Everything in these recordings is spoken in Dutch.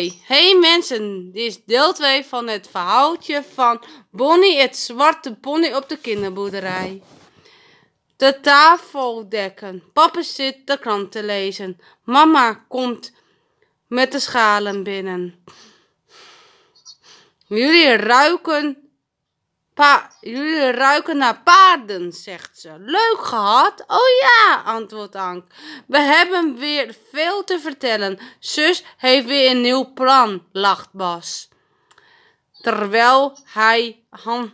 Hey. mensen, dit is deel 2 van het verhaaltje van Bonnie het zwarte pony op de kinderboerderij. De tafel dekken. Papa zit de krant te lezen. Mama komt met de schalen binnen. Jullie ruiken Pa, jullie ruiken naar paarden, zegt ze. Leuk gehad? Oh ja, antwoordt Ank. We hebben weer veel te vertellen. Zus heeft weer een nieuw plan, lacht Bas. Terwijl hij hand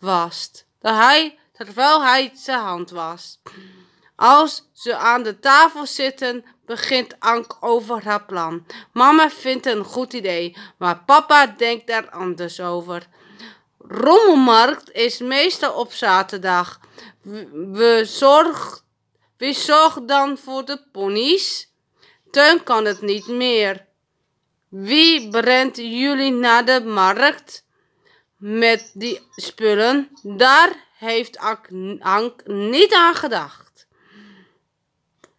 wast. Hij, terwijl hij zijn hand wast. Als ze aan de tafel zitten, begint Ank over haar plan. Mama vindt het een goed idee, maar papa denkt daar anders over rommelmarkt is meestal op zaterdag. We zorg, wie zorgt dan voor de ponies? Teun kan het niet meer. Wie brengt jullie naar de markt met die spullen? Daar heeft Ank niet aan gedacht.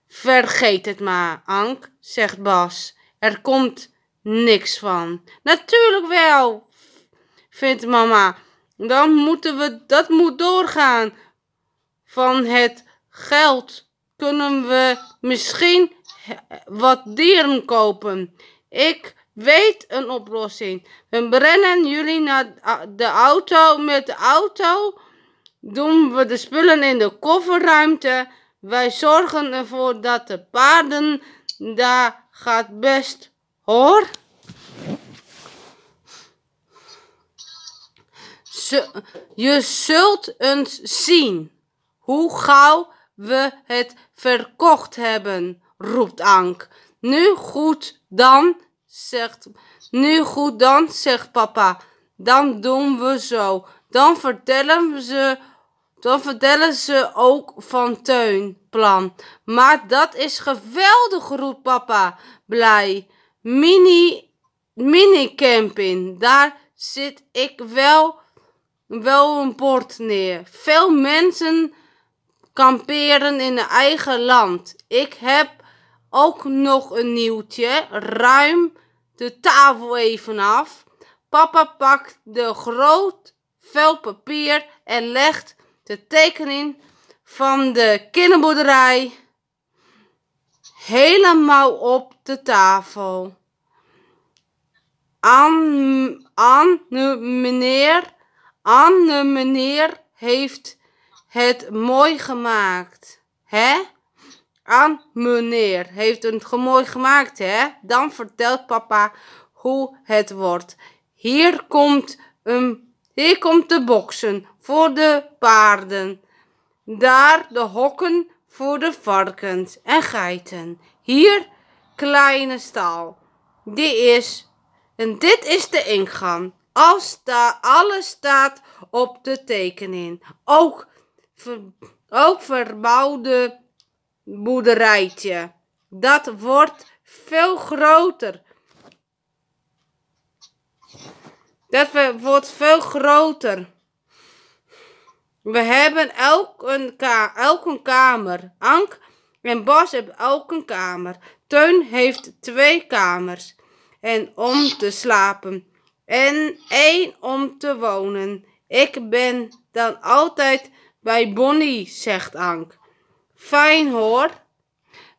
Vergeet het maar, Ank, zegt Bas. Er komt niks van. Natuurlijk wel, vindt mama. Dan moeten we, dat moet doorgaan. Van het geld kunnen we misschien wat dieren kopen. Ik weet een oplossing. We brengen jullie naar de auto. Met de auto doen we de spullen in de kofferruimte. Wij zorgen ervoor dat de paarden daar gaat best hoor. je zult eens zien hoe gauw we het verkocht hebben, roept Ank. Nu goed dan, zegt, nu goed dan, zegt papa. Dan doen we zo. Dan vertellen ze, dan vertellen ze ook van Teunplan. Maar dat is geweldig, roept papa, blij. Mini, mini camping, daar zit ik wel wel een bord neer. Veel mensen kamperen in hun eigen land. Ik heb ook nog een nieuwtje. Ruim de tafel even af. Papa pakt de groot vel papier en legt de tekening van de kinderboerderij helemaal op de tafel. Aan, aan meneer Anne meneer heeft het mooi gemaakt. Hè? Anne meneer heeft het mooi gemaakt, hè? Dan vertelt papa hoe het wordt. Hier komt, een, hier komt de boksen voor de paarden. Daar de hokken voor de varkens en geiten. Hier kleine stal. Die is, en dit is de ingang. Als alles staat op de tekening. Ook, ver, ook verbouwde boerderijtje. Dat wordt veel groter. Dat wordt veel groter. We hebben elk een, elk een kamer. Ank en Bas hebben elk een kamer. Teun heeft twee kamers. En om te slapen en één om te wonen. Ik ben dan altijd bij Bonnie, zegt Ank. Fijn hoor.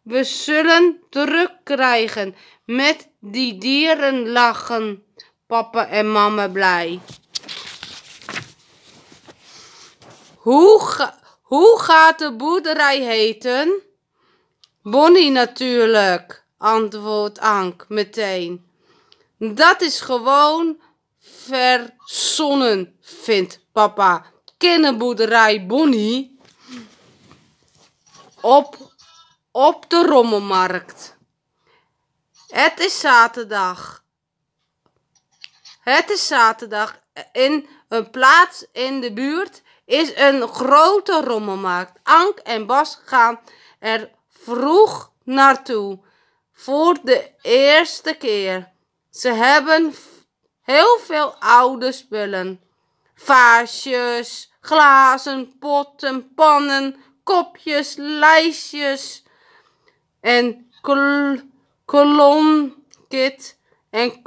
We zullen druk krijgen met die dieren lachen. Papa en mama blij. Hoe, hoe gaat de boerderij heten? Bonnie natuurlijk, antwoordt Ank meteen. Dat is gewoon verzonnen, vindt papa. Kinderboerderij Bonnie op, op de rommelmarkt. Het is zaterdag. Het is zaterdag. In een plaats in de buurt is een grote rommelmarkt. Ank en Bas gaan er vroeg naartoe. Voor de eerste keer. Ze hebben heel veel oude spullen. Vaasjes, glazen, potten, pannen, kopjes, lijstjes en kolonkit en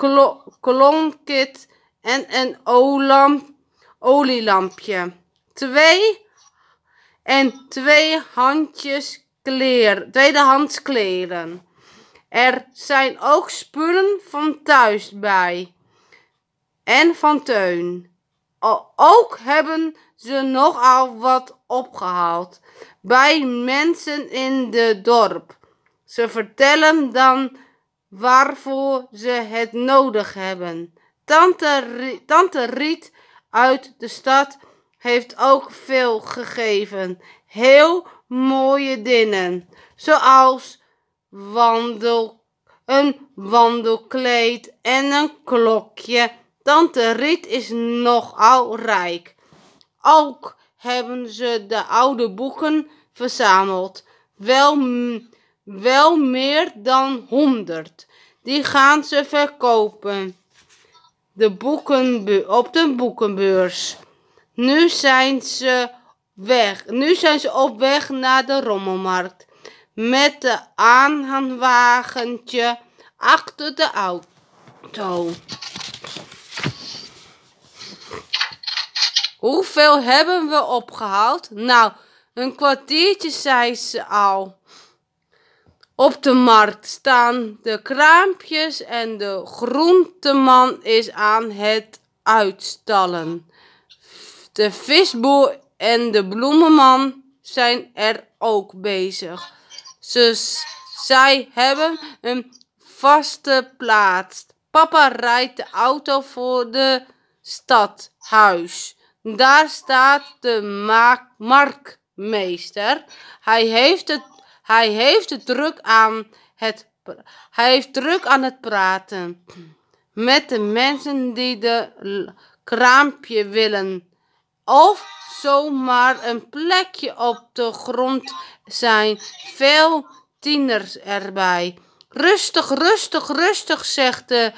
kolonkit en een olamp, olielampje. Twee en twee handjes kleren, tweedehands kleren. Er zijn ook spullen van thuis bij. En van Teun. Ook hebben ze nogal wat opgehaald bij mensen in het dorp. Ze vertellen dan waarvoor ze het nodig hebben. Tante, Tante Riet uit de stad heeft ook veel gegeven. Heel mooie dingen. Zoals wandel, een wandelkleed en een klokje. Tante Riet is nogal rijk. Ook hebben ze de oude boeken verzameld. Wel, wel meer dan honderd. Die gaan ze verkopen. De boeken, op de boekenbeurs. Nu zijn ze weg. Nu zijn ze op weg naar de rommelmarkt met de aanhangwagentje achter de auto. Hoeveel hebben we opgehaald? Nou, een kwartiertje zei ze al. Op de markt staan de kraampjes en de groenteman is aan het uitstallen. De visboer en de bloemenman zijn er ook bezig. Ze, zij hebben een vaste plaats. Papa rijdt de auto voor de stadhuis. Daar staat de markmeester. Hij heeft het, hij heeft het druk aan het hij heeft druk aan het praten met de mensen die de kraampje willen of zomaar een plekje op de grond zijn. Veel tieners erbij. Rustig, rustig, rustig, zegt de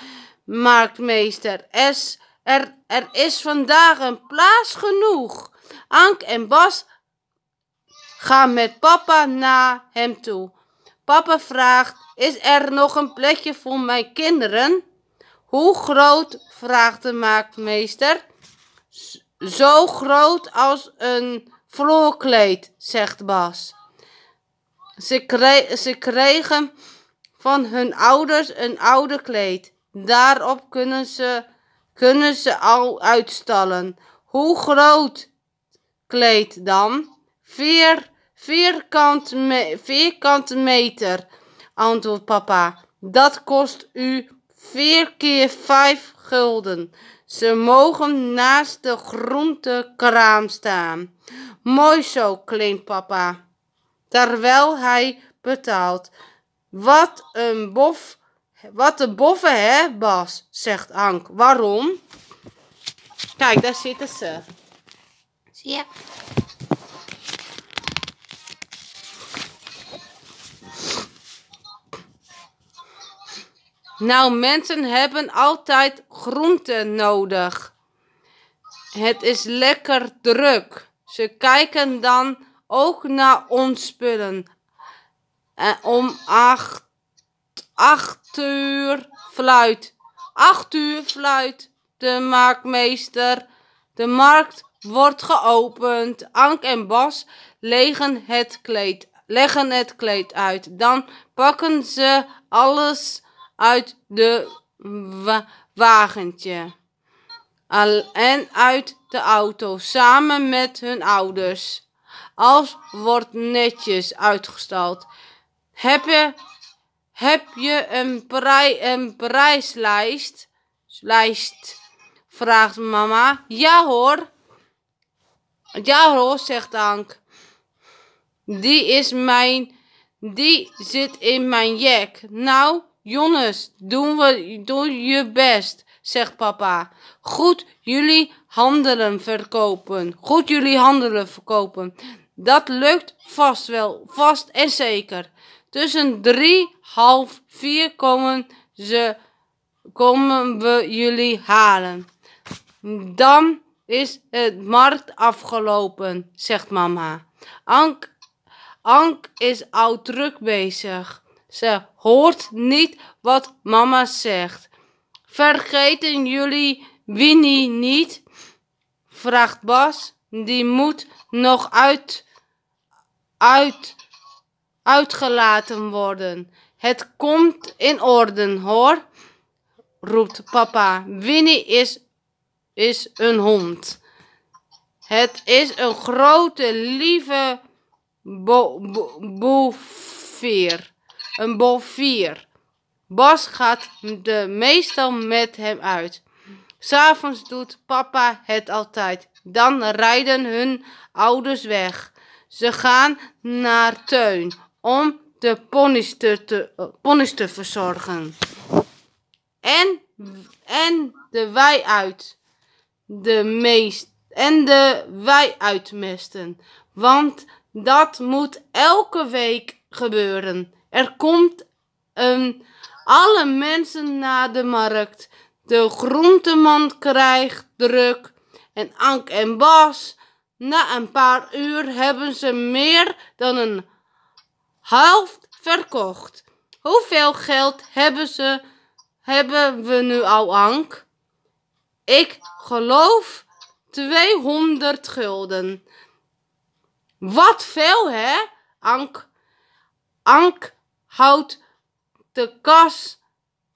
marktmeester. er, is vandaag een plaats genoeg. Ank en Bas gaan met papa naar hem toe. Papa vraagt, is er nog een plekje voor mijn kinderen? Hoe groot? vraagt de marktmeester. Zo groot als een vloerkleed, zegt Bas. Ze, ze kregen van hun ouders een oude kleed. Daarop kunnen ze, kunnen ze al uitstallen. Hoe groot kleed dan? Vier, vierkant, me, meter, antwoordt papa. Dat kost u vier keer vijf gulden. Ze mogen naast de groentekraam staan. Mooi zo, klinkt papa. Terwijl hij betaalt. Wat een bof. Wat een boffe, hè, Bas? zegt Ank. Waarom? Kijk, daar zitten ze. Zie je? Nou, mensen hebben altijd groenten nodig. Het is lekker druk. Ze kijken dan ook naar ons spullen. En eh, om acht, acht uur fluit. Acht uur fluit de markmeester. De markt wordt geopend. Ank en Bas leggen het kleed, leggen het kleed uit. Dan pakken ze alles uit de wagentje. Al en uit de auto samen met hun ouders. Als wordt netjes uitgestald. Heb je, heb je een, prij, prijslijst? vraagt mama. Ja hoor. Ja hoor, zegt Ank. Die is mijn, die zit in mijn jek. Nou, Jonnes, doen we, doe je best, zegt papa. Goed jullie handelen verkopen. Goed jullie handelen verkopen. Dat lukt vast wel, vast en zeker. Tussen drie, half vier komen, ze, komen we jullie halen. Dan is het markt afgelopen, zegt mama. Ank, Ank is al druk bezig. Ze hoort niet wat mama zegt. Vergeten jullie Winnie niet? vraagt Bas. Die moet nog uit, uit, uitgelaten worden. Het komt in orde, hoor, roept papa. Winnie is, is een hond. Het is een grote, lieve bo een bol vier. Bas gaat de meestal met hem uit. S'avonds doet papa het altijd. Dan rijden hun ouders weg. Ze gaan naar Teun om de ponies te, ponies te verzorgen. En, en de wei uit. De meest, en de wei uitmesten. Want dat moet elke week gebeuren. Er komt een, alle mensen naar de markt. De groenteman krijgt druk. En Ank en Bas, na een paar uur hebben ze meer dan een half verkocht. Hoeveel geld hebben ze, hebben we nu al, Ank? Ik geloof 200 gulden. Wat veel, hè, Ank? Ank Houd de kas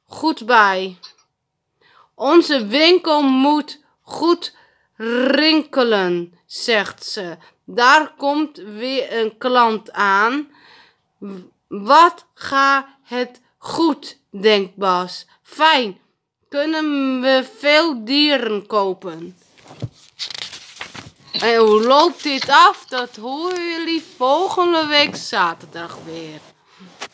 goed bij. Onze winkel moet goed rinkelen, zegt ze. Daar komt weer een klant aan. Wat gaat het goed, denkt Bas. Fijn, kunnen we veel dieren kopen. En hoe loopt dit af? Dat horen jullie volgende week zaterdag weer.